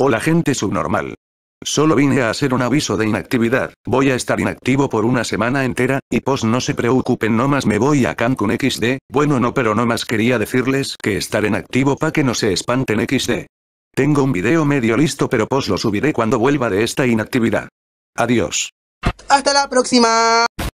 Hola gente subnormal. Solo vine a hacer un aviso de inactividad, voy a estar inactivo por una semana entera, y pos pues no se preocupen no más me voy a Cancún XD, bueno no pero no más quería decirles que estar en activo pa que no se espanten XD. Tengo un video medio listo pero pos pues lo subiré cuando vuelva de esta inactividad. Adiós. Hasta la próxima.